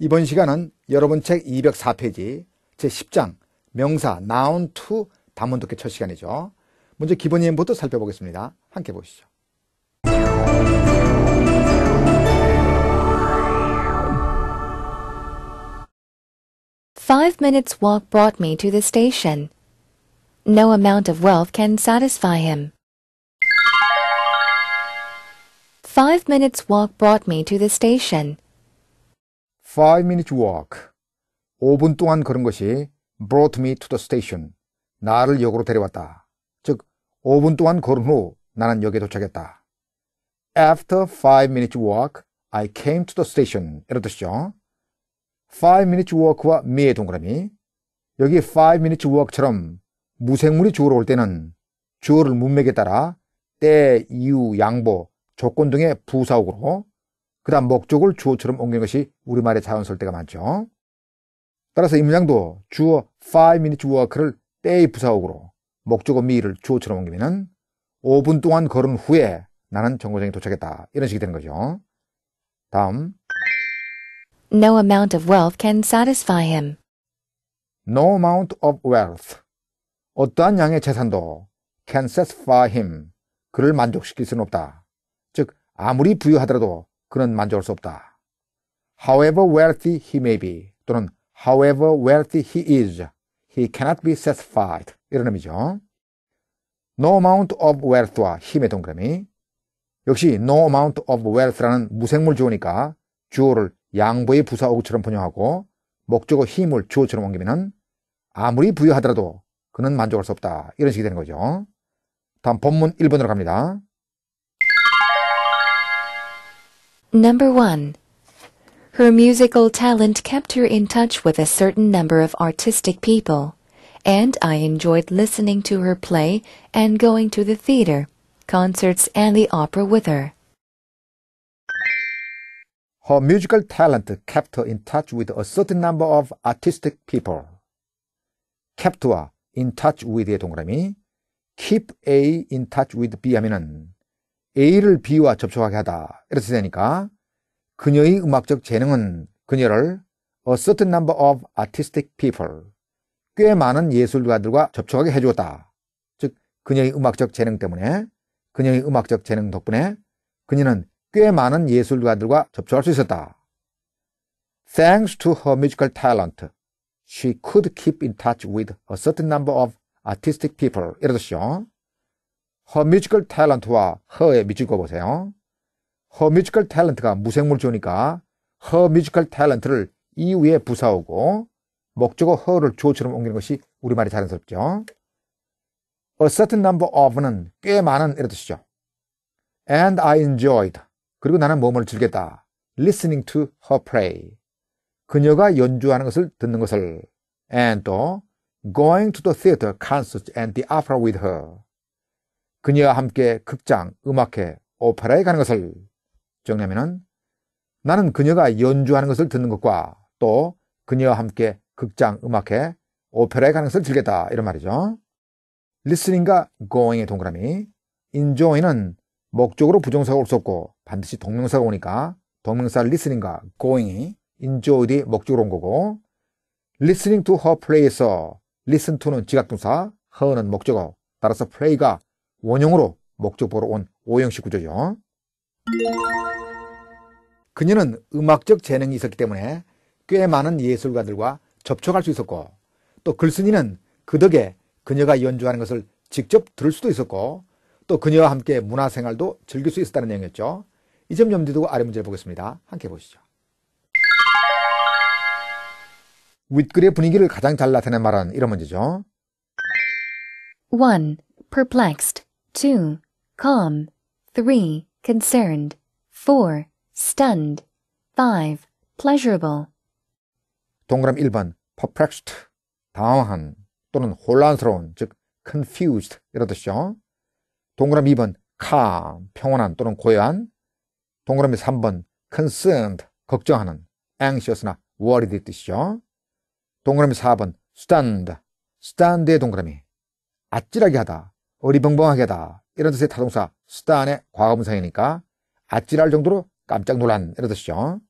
이번 시간은 여러분 책 204페이지 제10장 명사 noun to 단문 독해 첫 시간이죠. 먼저 기본 예문부터 살펴보겠습니다. 함께 보시죠. Five minutes walk brought me to the station. No amount of wealth can satisfy him. Five minutes walk brought me to the station. 5 minute walk 5분 동안 걸은 것이 brought me to the station 나를 역으로 데려왔다. 즉 5분 동안 걸은 후 나는 역에 도착했다. After 5 minute walk I came to the station 이런 뜻이죠. 5 minute walk와 me의 동그라미 여기 5 minute walk처럼 무생물이 주어로 올 때는 주어를 문맥에 따라 때, 이유, 양보, 조건 등의 부사옥으로 그 다음 목적을 주어처럼 옮기는 것이 우리말에 자연스러울 때가 많죠. 따라서 이 문장도 주어 5 minutes walk를 때의 부사옥으로 목적어 me를 주어처럼 옮기면 5분 동안 걸은 후에 나는 정거장에 도착했다. 이런 식이 되는 거죠. 다음 No amount of wealth can satisfy him. No amount of wealth. 어떠한 양의 재산도 can satisfy him. 그를 만족시킬 수는 없다. 즉, 아무리 부유하더라도 그는 만족할 수 없다. However wealthy he may be 또는 however wealthy he is, he cannot be satisfied. 이런 의미죠. No amount of wealth와 힘의 동그라미. 역시 no amount of wealth라는 무생물 주어니까 주어를 양보의 부사 어구처럼 번역하고 목적어 힘을 주어처럼 옮기면 아무리 부여하더라도 그는 만족할 수 없다. 이런 식이 되는 거죠. 다음 본문 1번으로 갑니다. Number 1. Her musical talent kept her in touch with a certain number of artistic people, and I enjoyed listening to her play and going to the theater, concerts, and the opera with her. Her musical talent kept her in touch with a certain number of artistic people. her in touch with 동그라미, keep A in touch with B 하면은 A를 B와 접촉하게 하다. 이렇게 되니까 그녀의 음악적 재능은 그녀를 a certain number of artistic people 꽤 많은 예술가들과 접촉하게 해주었다. 즉 그녀의 음악적 재능 때문에 그녀의 음악적 재능 덕분에 그녀는 꽤 많은 예술가들과 접촉할 수 있었다. Thanks to her musical talent, she could keep in touch with a certain number of artistic people. 이러듯이요. 허 그 뮤지컬 탤런트와 허의 미치고 보세요. 허 그 뮤지컬 탤런트가 무생물조니까 허 그 뮤지컬 탤런트를 이후에 부사오고 목적어 허를 조처럼 옮기는 것이 우리말이 자연스럽죠. A certain number of는 꽤 많은 이런 뜻이죠. And I enjoyed. 그리고 나는 몸을 즐겼다. Listening to her play. 그녀가 연주하는 것을 듣는 것을. And 또 going to the theater, c o n c e r t and the opera with her. 그녀와 함께 극장, 음악회, 오페라에 가는 것을 정리하면 나는 그녀가 연주하는 것을 듣는 것과 또 그녀와 함께 극장, 음악회, 오페라에 가는 것을 즐겠다 이런 말이죠. listening과 going의 동그라미 enjoy는 목적으로 부정사가 올 수 없고 반드시 동명사가 오니까 동명사 listening과 going이 e n j o y 의 목적으로 온 거고 listening to her play에서 listen to는 지각동사, her는 목적어 따라서 play가 원형으로 목적 보러 온 오형식 구조죠. 그녀는 음악적 재능이 있었기 때문에 꽤 많은 예술가들과 접촉할 수 있었고 또 글쓴이는 그 덕에 그녀가 연주하는 것을 직접 들을 수도 있었고 또 그녀와 함께 문화생활도 즐길 수 있었다는 내용이었죠. 이 점 염두에 두고 아래 문제를 보겠습니다. 함께 보시죠. 윗글의 분위기를 가장 잘 나타낸 말은 이런 문제죠. 1. Perplexed 2. Calm. 3. Concerned. 4. Stunned. 5. Pleasurable. 동그람 1번 perplexed, 당황한 또는 혼란스러운 즉 confused 이런 뜻이죠. 동그람 2번 calm, 평온한 또는 고요한 동그라미 3번 concerned, 걱정하는 anxious나 worried 뜻이죠. 동그라미 4번 stunned, stunned의 동그라미 아찔하게 하다, 어리벙벙하게다. 이런 뜻의 타동사 쓰다 안에 과거문상이니까 아찔할 정도로 깜짝 놀란 이런 뜻이죠.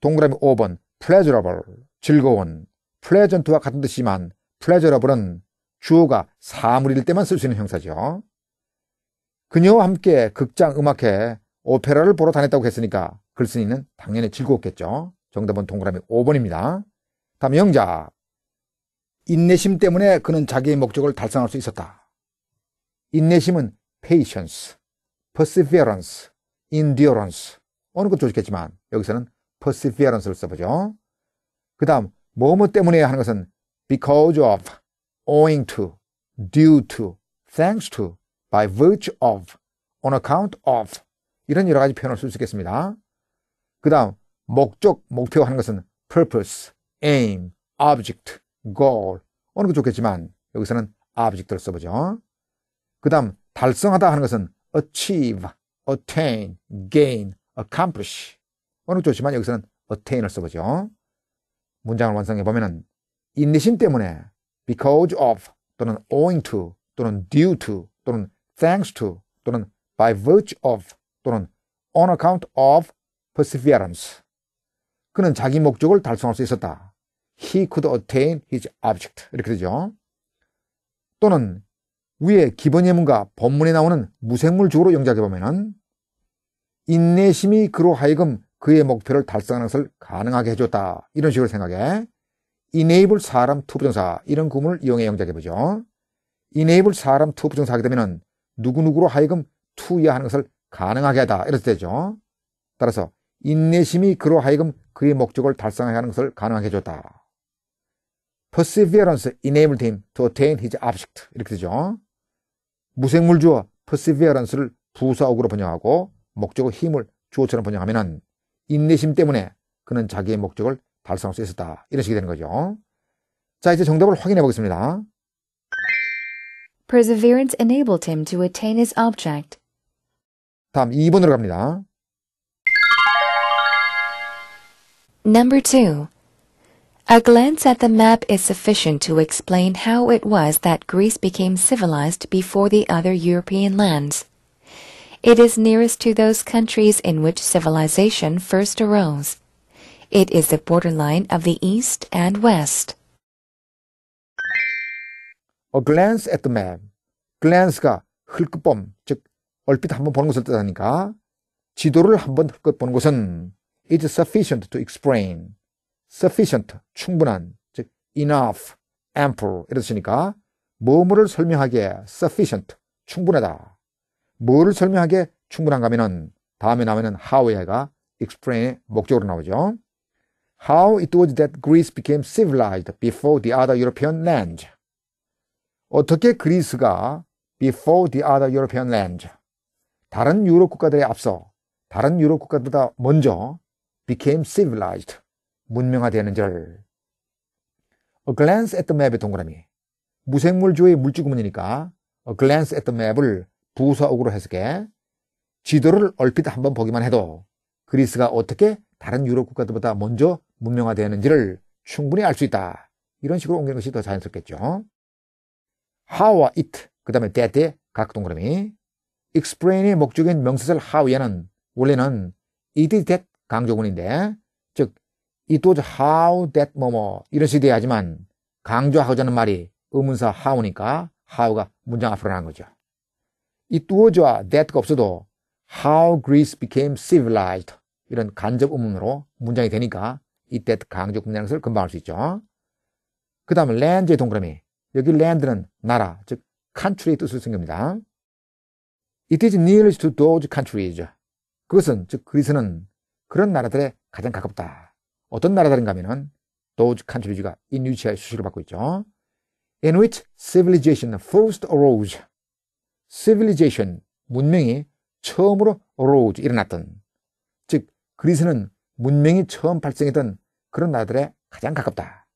동그라미 5번 pleasurable 즐거운 pleasant와 같은 뜻이지만 pleasurable은 주어가 사물일 때만 쓸 수 있는 형사죠. 그녀와 함께 극장 음악회 오페라를 보러 다녔다고 했으니까 글쓴이는 당연히 즐거웠겠죠. 정답은 동그라미 5번입니다. 다음 영자 인내심 때문에 그는 자기의 목적을 달성할 수 있었다. 인내심은 patience, perseverance, endurance. 어느 것도 좋겠지만 여기서는 perseverance를 써보죠. 그 다음 뭐뭐 때문에 하는 것은 because of, owing to, due to, thanks to, by virtue of, on account of 이런 여러 가지 표현을 쓸 수 있겠습니다. 그 다음 목적, 목표 하는 것은 purpose, aim, object, goal 어느 것 좋겠지만 여기서는 object를 써보죠. 그 다음 달성하다 하는 것은 achieve, attain, gain, accomplish. 어느 좋지만 여기서는 attain을 써보죠. 문장을 완성해 보면인내심 때문에 because of 또는 owing to 또는 due to 또는 thanks to 또는 by virtue of 또는 on account of perseverance. 그는 자기 목적을 달성할 수 있었다. He could attain his object. 이렇게 되죠. 또는 위에 기본 예문과 본문에 나오는 무생물주로 영작해 보면은 인내심이 그로 하여금 그의 목표를 달성하는 것을 가능하게 해줬다. 이런 식으로 생각해. 이네이블 사람 투부 정사 이런 구문을 이용해 영작해 보죠. 이네이블 사람 투부 정사하게 되면은 누구누구로 하여금 투여하는 것을 가능하게 하다. 이렇게 되죠. 따라서 인내심이 그로 하여금 그의 목적을 달성하게 하는 것을 가능하게 해줬다. perseverance enabled him to attain his object. 이렇게 되죠. 무생물주와 perseverance를 부사옥으로 번역하고 목적의 힘을 주어처럼 번역하면 인내심 때문에 그는 자기의 목적을 달성할 수 있었다. 이런 식이 되는 거죠. 자, 이제 정답을 확인해 보겠습니다. Perseverance enabled him to attain his object. 다음 2번으로 갑니다. Number 2. A glance at the map is sufficient to explain how it was that Greece became civilized before the other European lands. It is nearest to those countries in which civilization first arose. It is the borderline of the East and West. A glance at the map. glance가 흘끗봄, 즉 얼핏 한번 보는 것을 뜻하니까 지도를 한번 흘끗 보는 것은 is sufficient to explain. sufficient, 충분한, 즉 enough, ample 이랬으니까 뭐뭐를 설명하기에 sufficient, 충분하다. 뭐를 설명하기에 충분한가 하면은 다음에 나오는 how의 가 e x p l a i n 목적으로 나오죠. How it was that Greece became civilized before the other European lands. 어떻게 그리스가 before the other European lands. 다른 유럽 국가들에 앞서, 다른 유럽 국가들보다 먼저 became civilized. 문명화되는 절. A glance at the map의 동그라미. 무생물주의 물주구문이니까 a glance at the map을 부사옥으로 해석해 지도를 얼핏 한번 보기만 해도 그리스가 어떻게 다른 유럽 국가들보다 먼저 문명화되는지를 충분히 알 수 있다. 이런 식으로 옮기는 것이 더 자연스럽겠죠. how와 it, 그 다음에 that의 각 동그라미. explain의 목적인 명사절 how에는 원래는 it, that 강조군인데 it was how that 뭐뭐 이런 식이 돼야지만 강조하고자 하는 말이 의문사 how니까 how가 문장 앞으로 나온 거죠. it was와 that가 없어도 how Greece became civilized 이런 간접 의문으로 문장이 되니까 이때 강조 문장인 것을 금방 알 수 있죠. 그 다음에 land의 동그라미 여기 land는 나라 즉 country의 뜻을 쓴 겁니다. It is nearest to those countries. 그것은 즉 그리스는 그런 나라들에 가장 가깝다. 어떤 나라다른가 하면은 those country가 인유치아의 수식을 받고 있죠. in which civilization first arose. civilization, 문명이 처음으로 arose, 일어났던. 즉, 그리스는 문명이 처음 발생했던 그런 나라들에 가장 가깝다.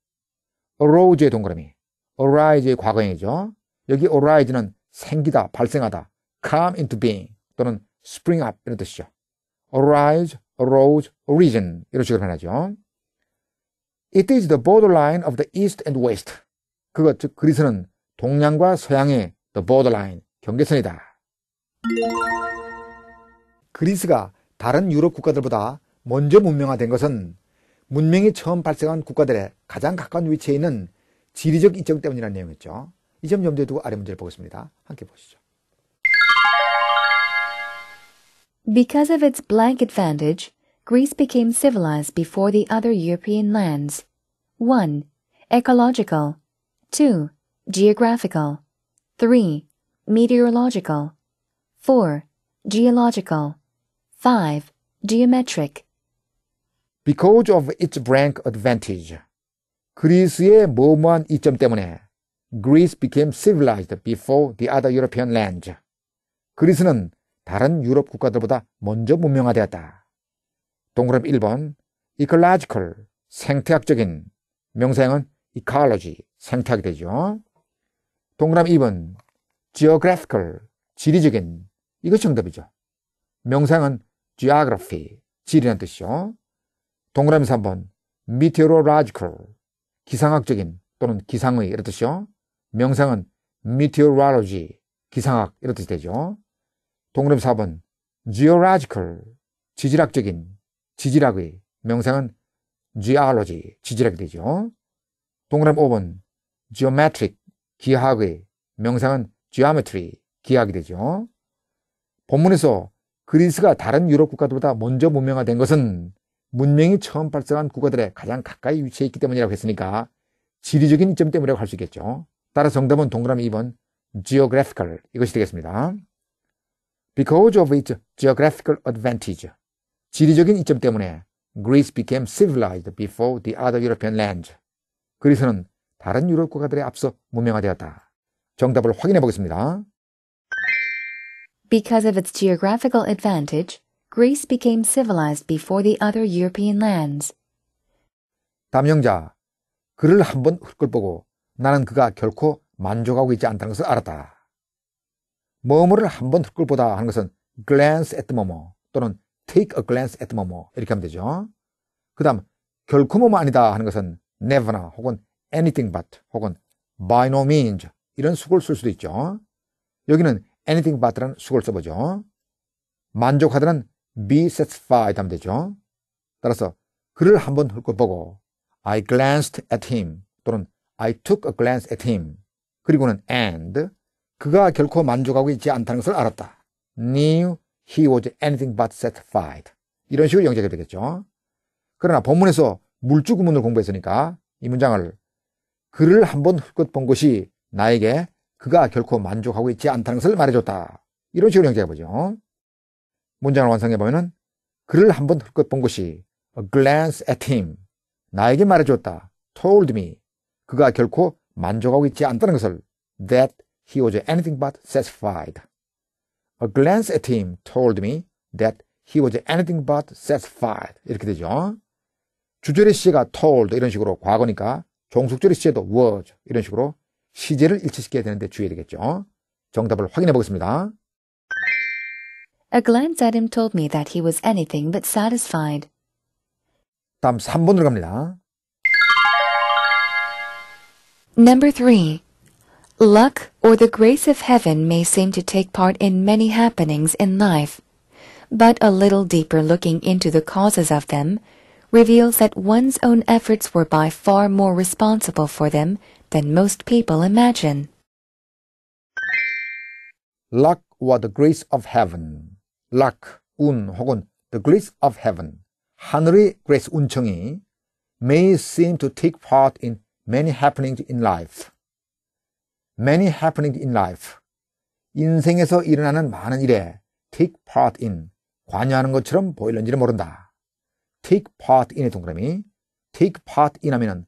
arose의 동그라미, arise의 과거형이죠. 여기 arise는 생기다, 발생하다, come into being 또는 spring up 이런 뜻이죠. arise, arose, origin 이런 식으로 변하죠. It is the borderline of the east and west. 그것 즉 그리스는 동양과 서양의 the borderline 경계선이다. 그리스가 다른 유럽 국가들보다 먼저 문명화된 것은 문명이 처음 발생한 국가들의 가장 가까운 위치에 있는 지리적 이점 때문이라는 내용이었죠. 이 점 염두에 두고 아래 문제를 보겠습니다. 함께 보시죠. Because of its blank advantage, Greece became civilized before the other European lands. 1. Ecological. 2. Geographical. 3. Meteorological. 4. Geological. 5. Geometric. Because of its rank advantage, 그리스의 모모한 이점 때문에 Greece became civilized before the other European lands. 그리스는 다른 유럽 국가들보다 먼저 문명화되었다. 동그라미 1번 ecological 생태학적인 명사형은 ecology 생태학이 되죠. 동그라미 2번 geographical 지리적인 이것 정답이죠. 명상은 geography 지리란 뜻이죠. 동그라미 3번 meteorological 기상학적인 또는 기상의 이런 뜻이요 명상은 meteorology 기상학 이런 뜻이 되죠. 동그라미 4번 geological 지질학적인 지질학의 명상은 geology, 지질학이 되죠. 동그라미 5번 geometric, 기하학의 명상은 geometry, 기하학이 되죠. 본문에서 그리스가 다른 유럽 국가들보다 먼저 문명화된 것은 문명이 처음 발생한 국가들에 가장 가까이 위치해 있기 때문이라고 했으니까 지리적인 이점 때문이라고 할 수 있겠죠. 따라서 정답은 동그라미 2번 geographical 이것이 되겠습니다. Because of its geographical advantage 지리적인 이점 때문에 Greece became civilized before the other European lands. 그리스는 다른 유럽 국가들에 앞서 문명화되었다. 정답을 확인해 보겠습니다. Because of its geographical advantage, Greece became civilized before the other European lands. 담영자, 그를 한번 훑끌보고 나는 그가 결코 만족하고 있지 않다는 것을 알았다. 머머를 한번 훑끌보다 하는 것은 glance at the 머머 또는 take a glance at 뭐뭐 이렇게 하면 되죠. 그 다음 결코 뭐뭐 아니다 하는 것은 never나 혹은 anything but 혹은 by no means 이런 수고를 쓸 수도 있죠. 여기는 anything but라는 수고를 써보죠. 만족하다는 be satisfied 하면 되죠. 따라서 그를 한번 훑고보고 I glanced at him 또는 I took a glance at him 그리고는 and 그가 결코 만족하고 있지 않다는 것을 알았다. knew He was anything but satisfied. 이런 식으로 영재가 되겠죠. 그러나 본문에서 물주구문을 공부했으니까 이 문장을 그를 한번 훑것 본 것이 나에게 그가 결코 만족하고 있지 않다는 것을 말해줬다. 이런 식으로 영재가 보죠 문장을 완성해보면 그를 한번 훑것 본 것이 a glance at him. 나에게 말해줬다. told me. 그가 결코 만족하고 있지 않다는 것을 that he was anything but satisfied. A glance at him told me that he was anything but satisfied. 이렇게 되죠. 주절의 시가 told 이런 식으로 과거니까 종속절의 시에도 was 이런 식으로 시제를 일치시켜야 되는데 주의해야 되겠죠. 정답을 확인해 보겠습니다. A glance at him told me that he was anything but satisfied. 다음 3번으로 갑니다. Number 3. Luck or the grace of heaven may seem to take part in many happenings in life, but a little deeper looking into the causes of them reveals that one's own efforts were by far more responsible for them than most people imagine. Luck or the grace of heaven. Luck, 운 혹은 the grace of heaven. 하늘의 grace, 운청이 may seem to take part in many happenings in life. many happenings in life. 인생에서 일어나는 많은 일에 take part in, 관여하는 것처럼 보일는지를 모른다. take part in의 동그라미, take part in 하면은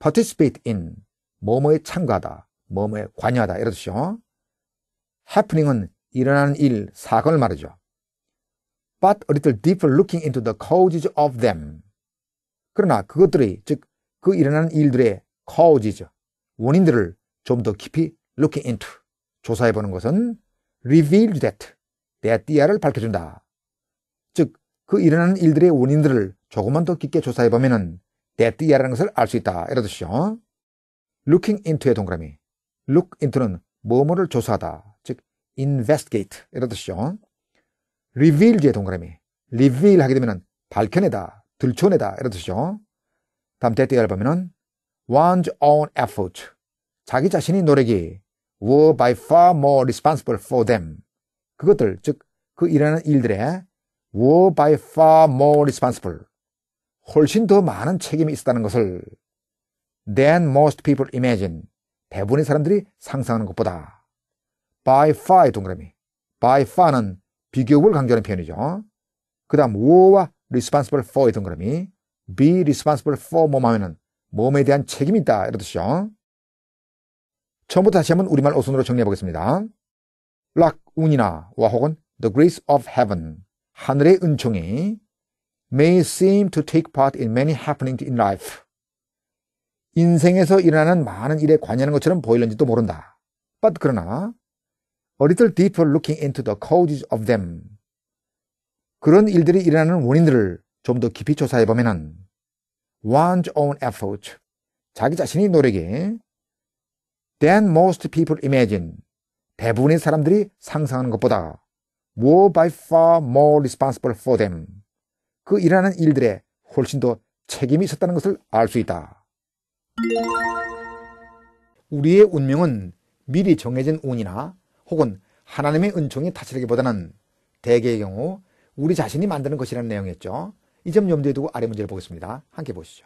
participate in, 뭐뭐에 참가하다, 뭐뭐에 관여하다, 이런 뜻이요. happening은 일어나는 일, 사건을 말하죠 but a little deeper looking into the causes of them. 그러나 그것들이 즉, 그 일어나는 일들의 causes, 원인들을 좀더 깊이 look into g i n 조사해보는 것은 reveal that that 내 띠아를 밝혀준다. 즉, 그 일어나는 일들의 원인들을 조금만 더 깊게 조사해보면은 that 내 띠아라는 것을 알 수 있다. 이러듯이요 looking into의 동그라미. look into는 뭐뭐를 조사하다. 즉, investigate. 이러듯이요 reveal의 동그라미. reveal 하게 되면은 밝혀내다. 들춰내다. 이러듯이요 다음 that 대 띠아를 보면은 one's own effort. 자기 자신의 노력이 were by far more responsible for them. 그것들, 즉, 그 일하는 일들에 were by far more responsible. 훨씬 더 많은 책임이 있었다는 것을 than most people imagine. 대부분의 사람들이 상상하는 것보다 by far의 동그라미. by far는 비교급을 강조하는 표현이죠. 그 다음 were와 responsible for의 동그라미 be responsible for 몸 하면은 몸에 대한 책임이 있다 이런 뜻이죠. 처음부터 다시 한번 우리말 어순으로 정리해 보겠습니다. 락운이나와 혹은 The Grace of Heaven, 하늘의 은총이 may seem to take part in many happenings in life. 인생에서 일어나는 많은 일에 관여하는 것처럼 보이는지도 모른다. But 그러나 a little deeper looking into the causes of them. 그런 일들이 일어나는 원인들을 좀 더 깊이 조사해 보면은 one's own effort, 자기 자신의 노력에 than most people imagine. 대부분의 사람들이 상상하는 것보다 more by far more responsible for them. 그 일하는 일들에 훨씬 더 책임이 있었다는 것을 알 수 있다. 우리의 운명은 미리 정해진 운이나 혹은 하나님의 은총이 탓치라기보다는 대개의 경우 우리 자신이 만드는 것이라는 내용이었죠. 이 점 염두에 두고 아래 문제를 보겠습니다. 함께 보시죠.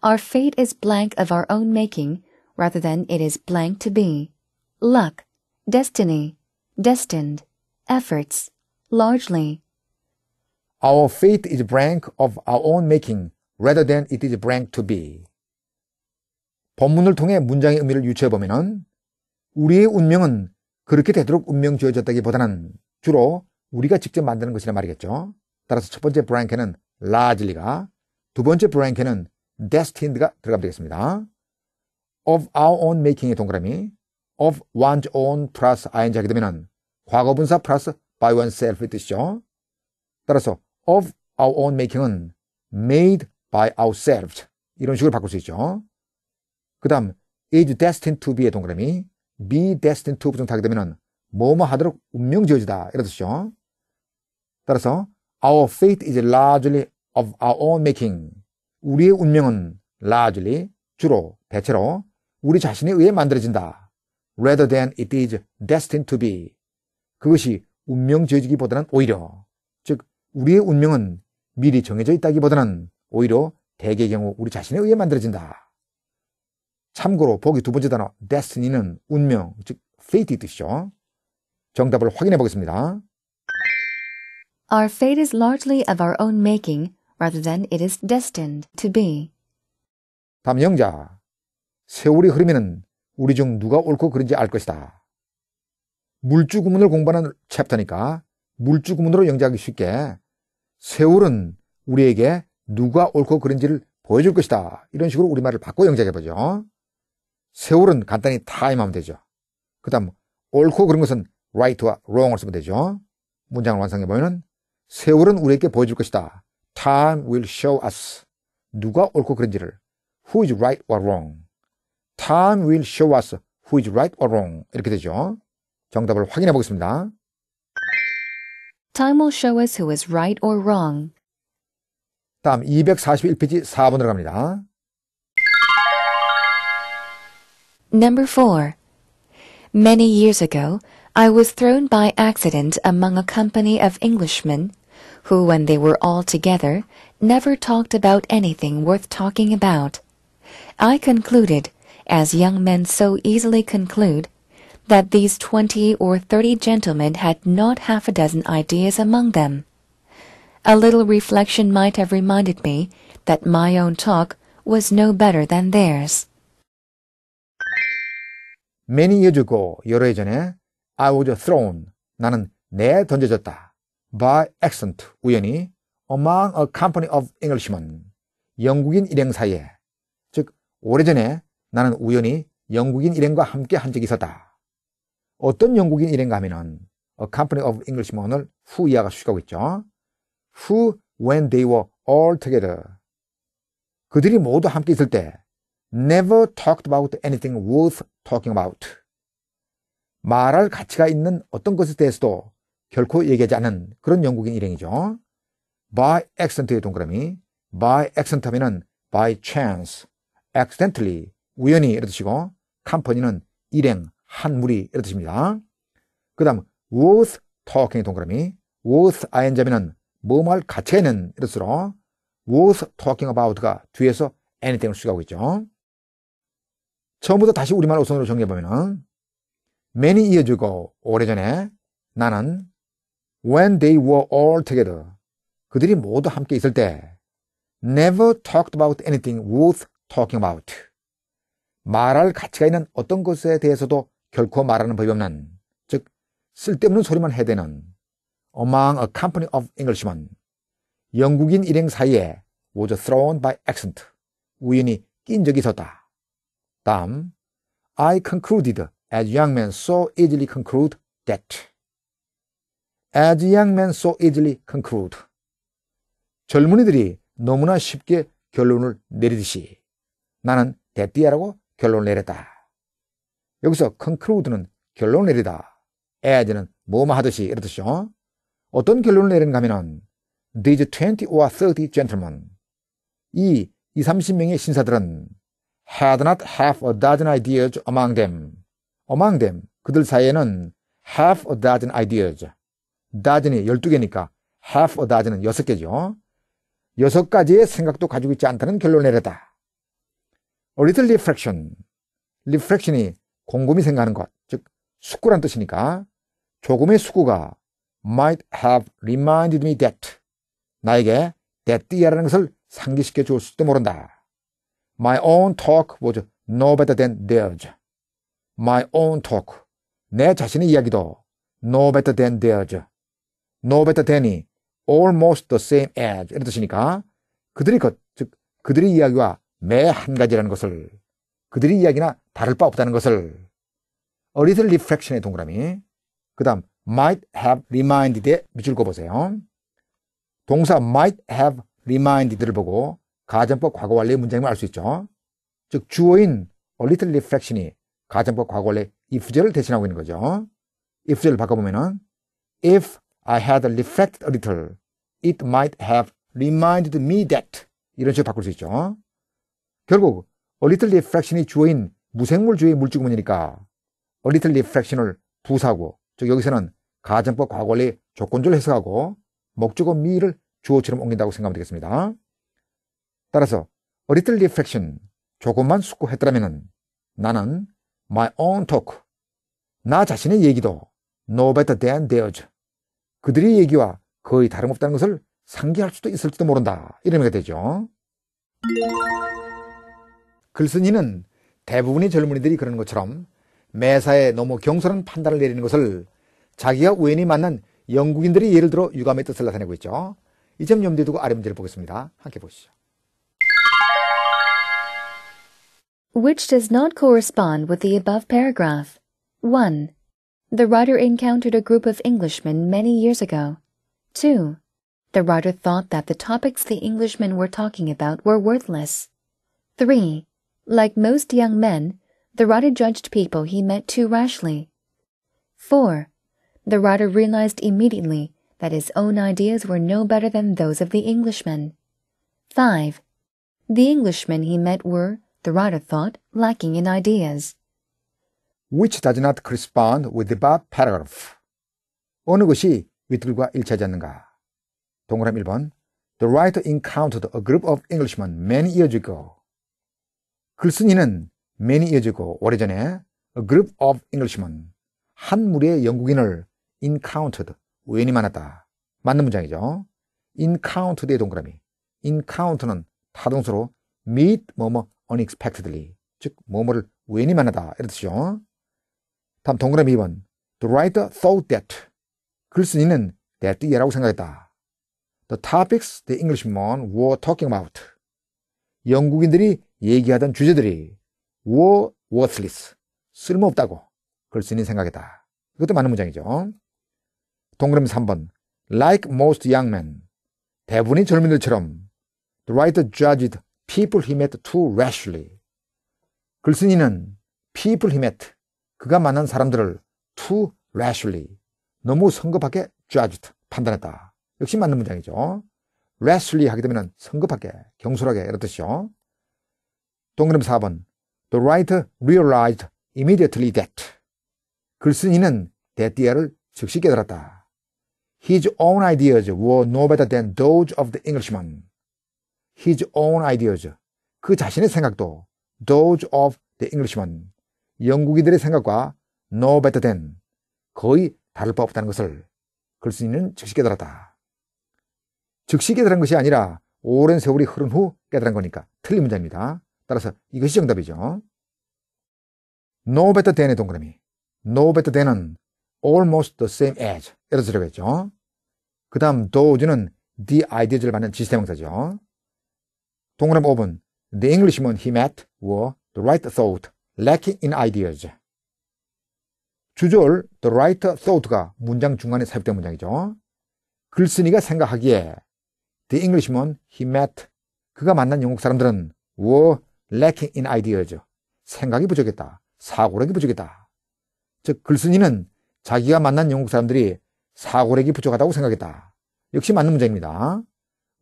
Our fate is blank of our own making rather than it is blank to be. Luck, destiny, destined, efforts, largely. Our fate is blank of our own making rather than it is blank to be. 본문을 통해 문장의 의미를 유추해 보면 우리의 운명은 그렇게 되도록 운명 지어졌다기보다는 주로 우리가 직접 만드는 것이란 말이겠죠. 따라서 첫 번째 브랭크는 largely가 두 번째 브랭크는 destined가 들어가면 되겠습니다. of our own making의 동그라미 of one's own 플러스 ing 하게 되면 과거 분사 플러스 by oneself의 뜻이죠. 따라서 of our own making은 made by ourselves 이런 식으로 바꿀 수 있죠. 그 다음 is destined to be의 동그라미 be destined to 부정 타게 되면 뭐뭐 하도록 운명 지어지다 이런 뜻이죠. 따라서 our fate is largely of our own making 우리의 운명은 largely 주로 대체로 우리 자신에 의해 만들어진다. rather than it is destined to be. 그것이 운명 지어지기보다는 오히려 즉 우리의 운명은 미리 정해져 있다기보다는 오히려 대개 경우 우리 자신에 의해 만들어진다. 참고로 보기 두 번째 단어 destiny는 운명 즉 fate의 뜻이죠. 정답을 확인해 보겠습니다. Our fate is largely of our own making. rather than it is destined to be. 다음 영자, 세월이 흐르면 우리 중 누가 옳고 그른지 알 것이다. 물주 구문을 공부하는 챕터니까 물주 구문으로 영작하기 쉽게 세월은 우리에게 누가 옳고 그른지를 보여줄 것이다. 이런 식으로 우리말을 바꿔 영작해보죠. 세월은 간단히 타임하면 되죠. 그 다음 옳고 그런 것은 right와 wrong을 쓰면 되죠. 문장을 완성해보면 세월은 우리에게 보여줄 것이다. Time will show us 누가 옳고 그른지를 who is right or wrong. Time will show us who is right or wrong. 이렇게 되죠. 정답을 확인해 보겠습니다. Time will show us who is right or wrong. 다음 241페이지 4번으로 갑니다. Number 4. Many years ago, I was thrown by accident among a company of Englishmen who, when they were all together, never talked about anything worth talking about. I concluded, as young men so easily conclude, that these twenty or thirty gentlemen had not half a dozen ideas among them. A little reflection might have reminded me that my own talk was no better than theirs. Many years ago, 여러 해 전에, I was thrown. 나는 내 던져졌다. by accident 우연히 among a company of Englishmen 영국인 일행 사이에 즉 오래전에 나는 우연히 영국인 일행과 함께 한 적이 있었다. 어떤 영국인 일행가 하면은 a company of Englishmen을 who 이하가 수식하고 있죠. who when they were all together 그들이 모두 함께 있을 때 never talked about anything worth talking about 말할 가치가 있는 어떤 것에 대해서도 결코 얘기하지 않는 그런 영국인 일행이죠. by a c c e n t 의 동그라미 by a c c e n t 하면은 by chance, accidentally, 우연히 이런 뜻이고 company는 일행, 한 무리 이런 뜻입니다. 그 다음 worth talking의 동그라미 worth ing자면은 뭐할 가치가 있는 이런 뜻으로 worth talking about가 뒤에서 anything을 수식하고 있죠. 처음부터 다시 우리말 우선으로 정리해보면은 many years ago, 오래전에 나는 When they were all together. 그들이 모두 함께 있을 때. Never talked about anything worth talking about. 말할 가치가 있는 어떤 것에 대해서도 결코 말하는 법이 없는. 즉, 쓸데없는 소리만 해대는. Among a company of Englishmen. 영국인 일행 사이에 was thrown by a c c e n t 우연히 낀 적이 있었다. 다음, I concluded as young men so easily conclude that. as young men so easily conclude. 젊은이들이 너무나 쉽게 결론을 내리듯이 나는 대띠야라고 결론을 내렸다. 여기서 conclude는 결론 내리다. as는 뭐뭐 하듯이 이런 뜻이죠. 어떤 결론을 내리는가 하면은 these 20 or 30 gentlemen 이 20, 30명의 신사들은 had not half a dozen ideas among them among them 그들 사이에는 half a dozen ideas 다진이 12개니까 half a dozen은 6개죠. 6가지의 생각도 가지고 있지 않다는 결론을 내렸다. A little reflection. reflection이 곰곰이 생각하는 것, 즉 숙구란 뜻이니까 조금의 숙구가 might have reminded me that 나에게 that이라는 것을 상기시켜 주었을지도 모른다. My own talk was no better than theirs. My own talk. 내 자신의 이야기도 no better than theirs. no better than이 almost the same as 이런 뜻이니까 그들이 것, 즉 그들의 이야기와 매 한 가지라는 것을 그들의 이야기나 다를 바 없다는 것을 a little reflection의 동그라미 그 다음 might have reminded에 밑줄 그보세요 동사 might have reminded를 보고 가정법 과거완료의 문장임을 알 수 있죠 즉 주어인 a little reflection이 가정법 과거완료 i f 제를 대신하고 있는 거죠 i f 제를 바꿔보면은 if I had reflected a little. It might have reminded me that. 이런 식으로 바꿀 수 있죠. 결국 a little reflection이 주어인 무생물주의 물주구문이니까 a little reflection을 부사고 즉 여기서는 가정법 과거원리 조건조를 해석하고 목적어 미를 주어처럼 옮긴다고 생각하면 되겠습니다. 따라서 a little reflection 조금만 숙고했더라면 나는 my own talk 나 자신의 얘기도 no better than theirs 그들의 얘기와 거의 다름없다는 것을 상기할 수도 있을지도 모른다. 이런 의미가 되죠. 글쓴이는 대부분의 젊은이들이 그러는 것처럼 매사에 너무 경솔한 판단을 내리는 것을 자기가 우연히 만난 영국인들이 예를 들어 유감의 뜻을 나타내고 있죠. 이 점 염두에 두고 아래 문제를 보겠습니다. 함께 보시죠. Which does not correspond with the above paragraph. 1. The writer encountered a group of Englishmen many years ago. 2. The writer thought that the topics the Englishmen were talking about were worthless. 3. Like most young men, the writer judged people he met too rashly. 4. The writer realized immediately that his own ideas were no better than those of the Englishmen. 5. The Englishmen he met were, the writer thought, lacking in ideas. which does not correspond with the above paragraph. 어느 것이 위틀과 일치하지 않는가? 동그라미 1번. The writer encountered a group of Englishmen many years ago. 글쓴이는 many years ago, 오래전에 a group of Englishmen, 한 무리의 영국인을 encountered, 우연히 만났다. 맞는 문장이죠. encountered의 동그라미. encounter는 타동수로 meet 뭐뭐 unexpectedly, 즉 뭐뭐를 우연히 만나다 이런 뜻이죠. 다음 동그라미 2번. The writer thought that. 글쓴이는 that이라고 생각했다. The topics the Englishmen were talking about. 영국인들이 얘기하던 주제들이 were worthless. 쓸모없다고 글쓴이 생각했다. 이것도 많은 문장이죠. 동그라미 3번. Like most young men. 대부분의 젊은이들처럼 The writer judged people he met too rashly. 글쓴이는 people he met 그가 만난 사람들을 too rashly, 너무 성급하게 judged, 판단했다. 역시 맞는 문장이죠. rashly 하게 되면 성급하게, 경솔하게 이런 뜻이죠. 동그림 4번 The writer realized immediately that 글쓴이는 that idea를 즉시 깨달았다. His own ideas were no better than those of the Englishman. His own ideas 그 자신의 생각도 those of the Englishman 영국인들의 생각과 no better than 거의 다를 바 없다는 것을 글쓴이는 즉시 깨달았다. 즉시 깨달은 것이 아니라 오랜 세월이 흐른 후 깨달은 거니까 틀린 문제입니다. 따라서 이것이 정답이죠. no better than의 동그라미 no better than은 almost the same as 예를 들으가고죠그 다음 d o 는 the ideas를 받는 지시대명사죠. 동그라미 5분 The Englishman he met were the right thought lacking in ideas. 주절 the writer thought가 문장 중간에 삽입된 문장이죠. 글쓴이가 생각하기에 the Englishman he met 그가 만난 영국 사람들은 were lacking in ideas. 생각이 부족했다. 사고력이 부족했다. 즉 글쓴이는 자기가 만난 영국 사람들이 사고력이 부족하다고 생각했다. 역시 맞는 문제입니다.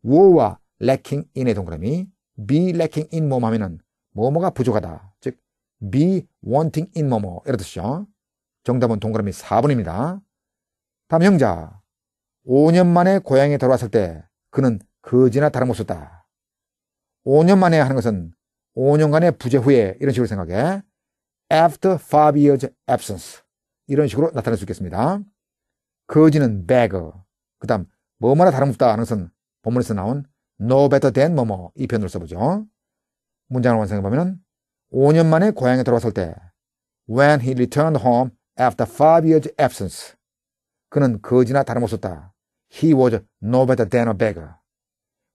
were와 lacking in의 동그라미 be lacking in 뭐뭐 하면은 뭐뭐가 부족하다. 즉 be wanting in 뭐뭐 이런 뜻이죠. 정답은 동그라미 4번입니다. 다음 형자 5년 만에 고향에 돌아왔을 때 그는 거지나 다름없었다. 5년 만에 하는 것은 5년간의 부재 후에 이런 식으로 생각해 after 5 years absence 이런 식으로 나타낼 수 있겠습니다. 거지는 beggar 그 다음 뭐뭐나 다름없다 하는 것은 본문에서 나온 no better than 뭐뭐 이표현으로 써보죠. 문장을 완성해보면 5년 만에 고향에 돌아을때 When he returned home after five years' absence 그는 거지나 다름없었다. He was no better than a beggar.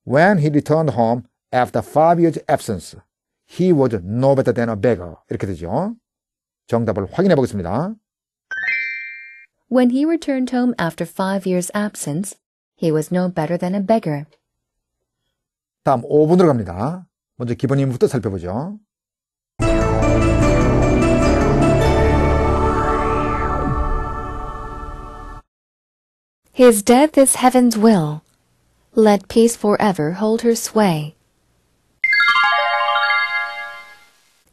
When he returned home after five years' absence he was no better than a beggar 이렇게 되죠. 정답을 확인해 보겠습니다. When he returned home after five years' absence, he was no better than a beggar. 다음 5분으로 갑니다. 먼저 기본 힘부터 살펴보죠. His death is heaven's will. Let peace forever hold her sway.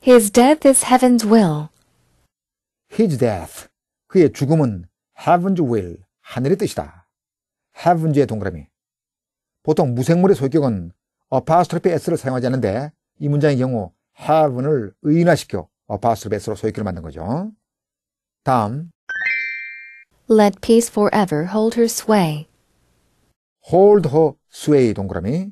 His death is heaven's will. His death. 그의 죽음은 heaven's will. 하늘의 뜻이다. heaven's의 동그라미. 보통 무생물의 소격은 apostrophe s를 사용하지 않는데 이 문장의 경우 have를 의인화시켜 바스 s t b e 로소유기를 만든 거죠. 다음 Let peace forever hold her sway. hold her sway 동그라미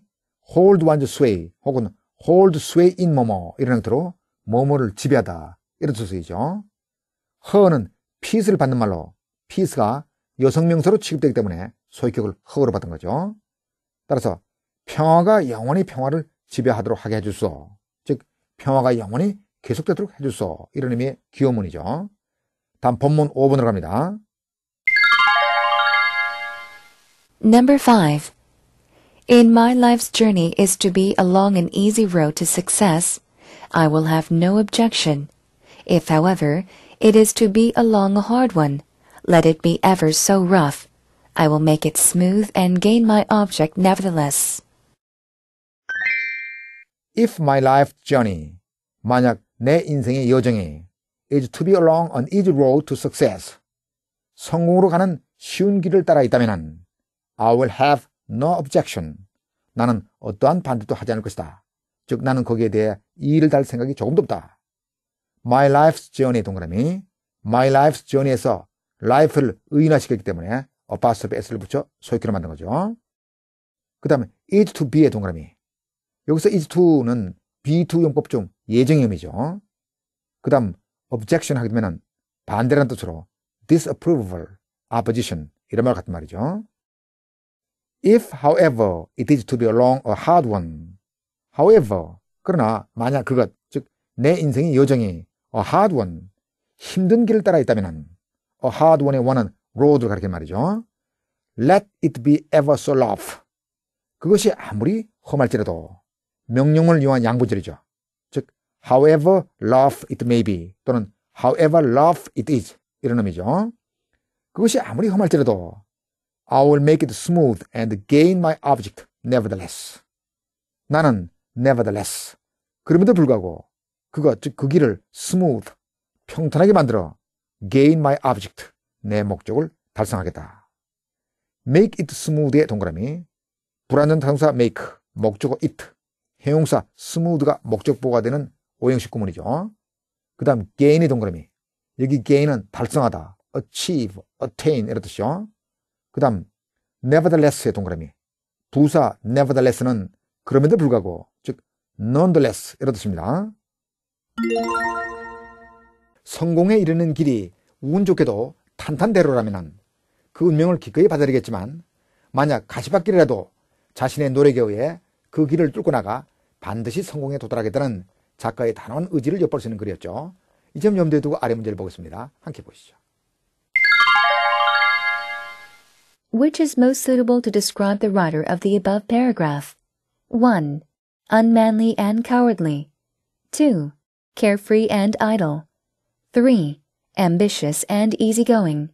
hold one's sway 혹은 hold sway in 뭐뭐 이런 형태로 뭐뭐를 지배하다 이런 뜻이죠. h e r 는 피스를 받는 말로 피스가 여성명사로 취급되기 때문에 소유격을 h e r 로 받은 거죠. 따라서 평화가 영원히 평화를 지배하도록 하게 해주소. 평화가 영원히 계속되도록 해주소. 이런 의미의 다음 본문 5번으로 갑니다. Number 5. In my life's journey is to be a long and easy road to success. I will have no objection. If, however, it is to be a long, hard one, let it be ever so rough. I will make it smooth and gain my object nevertheless. If my life journey, 만약 내 인생의 여정이 is to be along an easy road to success, 성공으로 가는 쉬운 길을 따라 있다면 I will have no objection. 나는 어떠한 반대도 하지 않을 것이다. 즉 나는 거기에 대해 이의를 달 생각이 조금도 없다. My life's journey 동그라미 My life's journey에서 life를 의인화시켰기 때문에 a p o s t r o p h s를 붙여 소유기로 만든 거죠. 그 다음에 is to be의 동그라미 여기서 is to는 B2 용법 중 예정형이죠. 그 다음 objection 하게 되면 반대라는 뜻으로 disapproval, opposition 이런 말 같은 말이죠. If, however, it is to be a long or hard one. However, 그러나 만약 그것, 즉 내 인생의 여정이 a hard one, 힘든 길을 따라 있다면 a hard one의 one은 road를 가리켜 말이죠. Let it be ever so rough. 그것이 아무리 험할지라도 명령을 이용한 양보절이죠. 즉, however rough it may be 또는 however rough it is 이런 의미죠. 그것이 아무리 험할지라도 I will make it smooth and gain my object nevertheless. 나는 nevertheless. 그럼에도 불구하고 그거즉 그 길을 smooth 평탄하게 만들어 gain my object 내 목적을 달성하겠다. make it smooth의 동그라미 불완전 당사 make 목적어 it 해용사 스무드가 목적보가 되는 오형식 구문이죠. 그 다음 gain이 동그라미. 여기 gain은 달성하다, achieve, attain 이런 뜻이요. 그 다음 nevertheless의 동그라미. 부사 nevertheless는 그럼에도 불구하고 즉 nonetheless 이런 뜻입니다. 성공에 이르는 길이 운 좋게도 탄탄대로라면 그 운명을 기꺼이 받아들이겠지만 만약 가시밭길이라도 자신의 노력에 의해 그 길을 뚫고 나가 반드시 성공에 도달하게 되는 작가의 단호한 의지를 엿볼 수 있는 글이었죠. 이 점 염두에 두고 아래 문제를 보겠습니다. 함께 보시죠. Which is most suitable to describe the writer of the above paragraph? 1. Unmanly and cowardly. 2. Carefree and idle. 3. Ambitious and easygoing.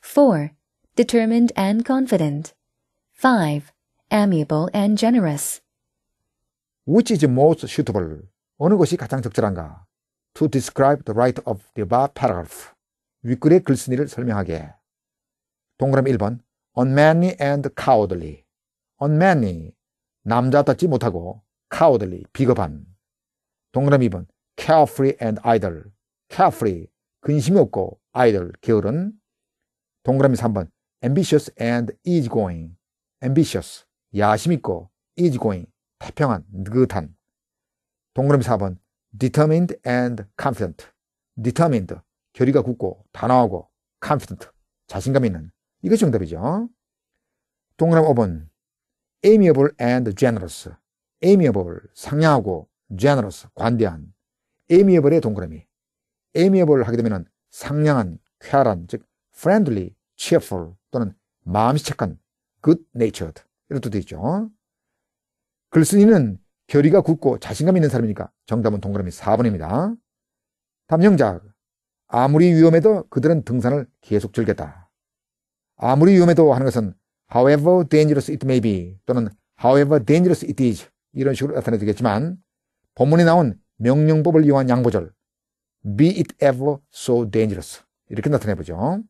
4. Determined and confident. 5. Amiable and generous. Which is most suitable? 어느 것이 가장 적절한가? To describe the right of the above paragraph. 윗글의 글쓴이를 설명하게. 동그라미 1번. Unmanly and cowardly. Unmanly. 남자답지 못하고 cowardly. 비겁한. 동그라미 2번. Carefree and idle. Carefree. 근심이 없고 idle. 게으른. 동그라미 3번. Ambitious and easygoing. Ambitious. 야심 있고 easygoing. 태평한, 느긋한. 동그라미 4번. determined and confident. determined. 결의가 굳고, 단호하고, confident. 자신감 있는. 이것이 정답이죠. 동그라미 5번. amiable and generous. amiable. 상냥하고, generous. 관대한. amable의 i 동그라미. amiable 하게 되면 상냥한, 쾌활한, 즉, friendly, cheerful 또는 마음이 착한, good natured. 이런 뜻도 있죠. 글쓴이는 결의가 굳고 자신감 있는 사람이니까 정답은 동그라미 4번입니다. 탐영작 아무리 위험해도 그들은 등산을 계속 즐겼다. 아무리 위험해도 하는 것은 however dangerous it may be 또는 however dangerous it is 이런 식으로 나타내되겠지만 본문에 나온 명령법을 이용한 양보절 be it ever so dangerous 이렇게 나타내보죠.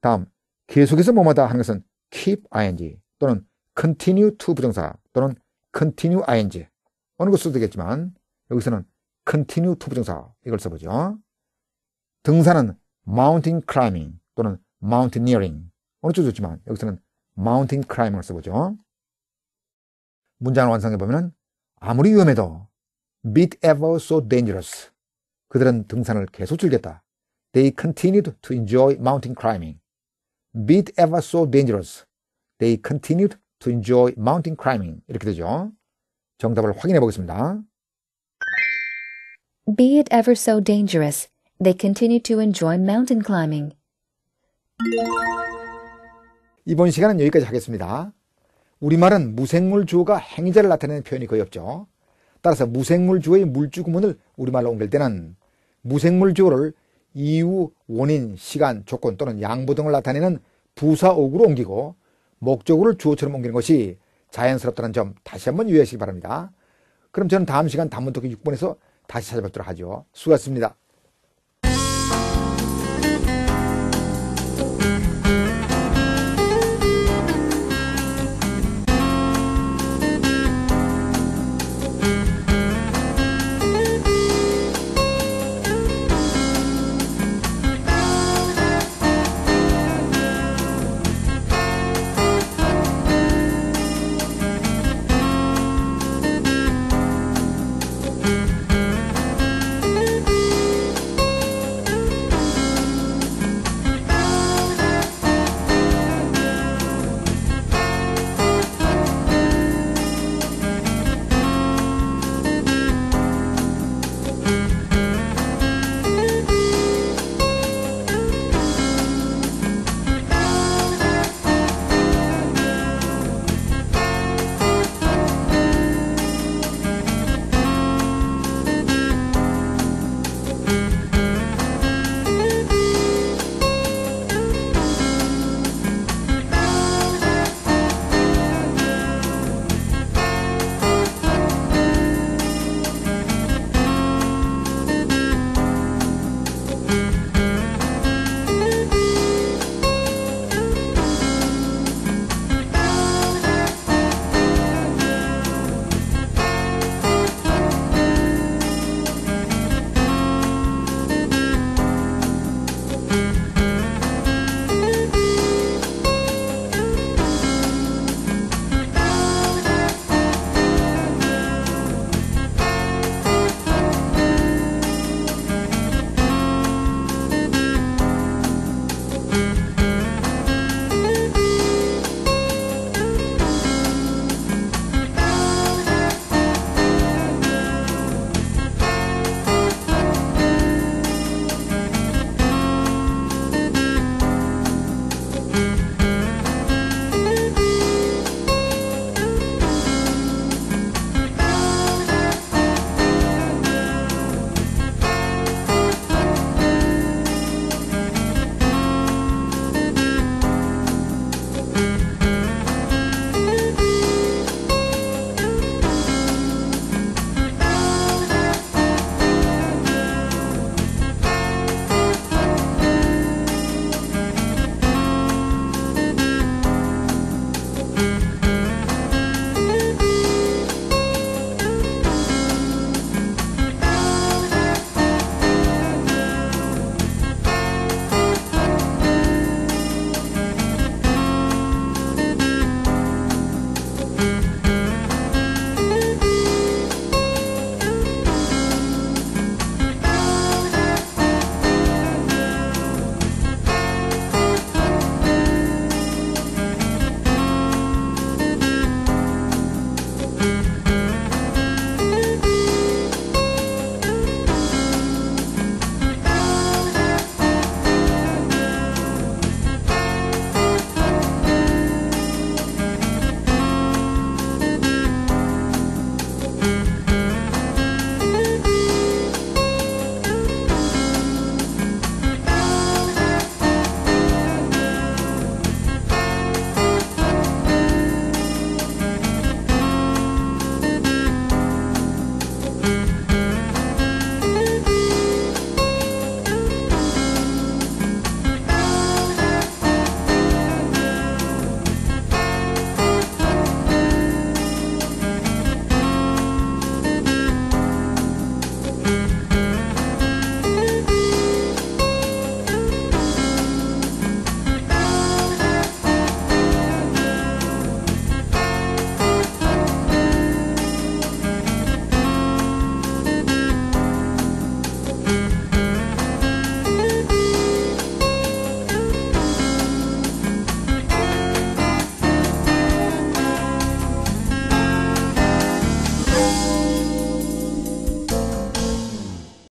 다음 계속해서 뭐마다 하는 것은 keep ing 또는 continue to 부정사 또는 continue ing. 어느 것 써도 되겠지만, 여기서는 continue to 부정사. 이걸 써보죠. 등산은 mountain climbing 또는 mountaineering. 어느 쪽도 좋지만, 여기서는 mountain climbing을 써보죠. 문장을 완성해보면, 아무리 위험해도 beat ever so dangerous. 그들은 등산을 계속 즐겼다. They continued to enjoy mountain climbing. Beat ever so dangerous. They continued to enjoy mountain climbing 이렇게 되죠. 정답을 확인해 보겠습니다. Be it ever so dangerous, they continue to enjoy mountain climbing. 이번 시간은 여기까지 하겠습니다. 우리말은 무생물 주어가 행위자를 나타내는 표현이 거의 없죠. 따라서 무생물 주어의 물주 구문을 우리말로 옮길 때는 무생물 주어를 이유, 원인, 시간, 조건 또는 양보 등을 나타내는 부사옥으로 옮기고 목적어를 주어처럼 옮기는 것이 자연스럽다는 점 다시 한번 유의하시기 바랍니다. 그럼 저는 다음 시간 단문토크 6번에서 다시 찾아뵙도록 하죠. 수고하셨습니다.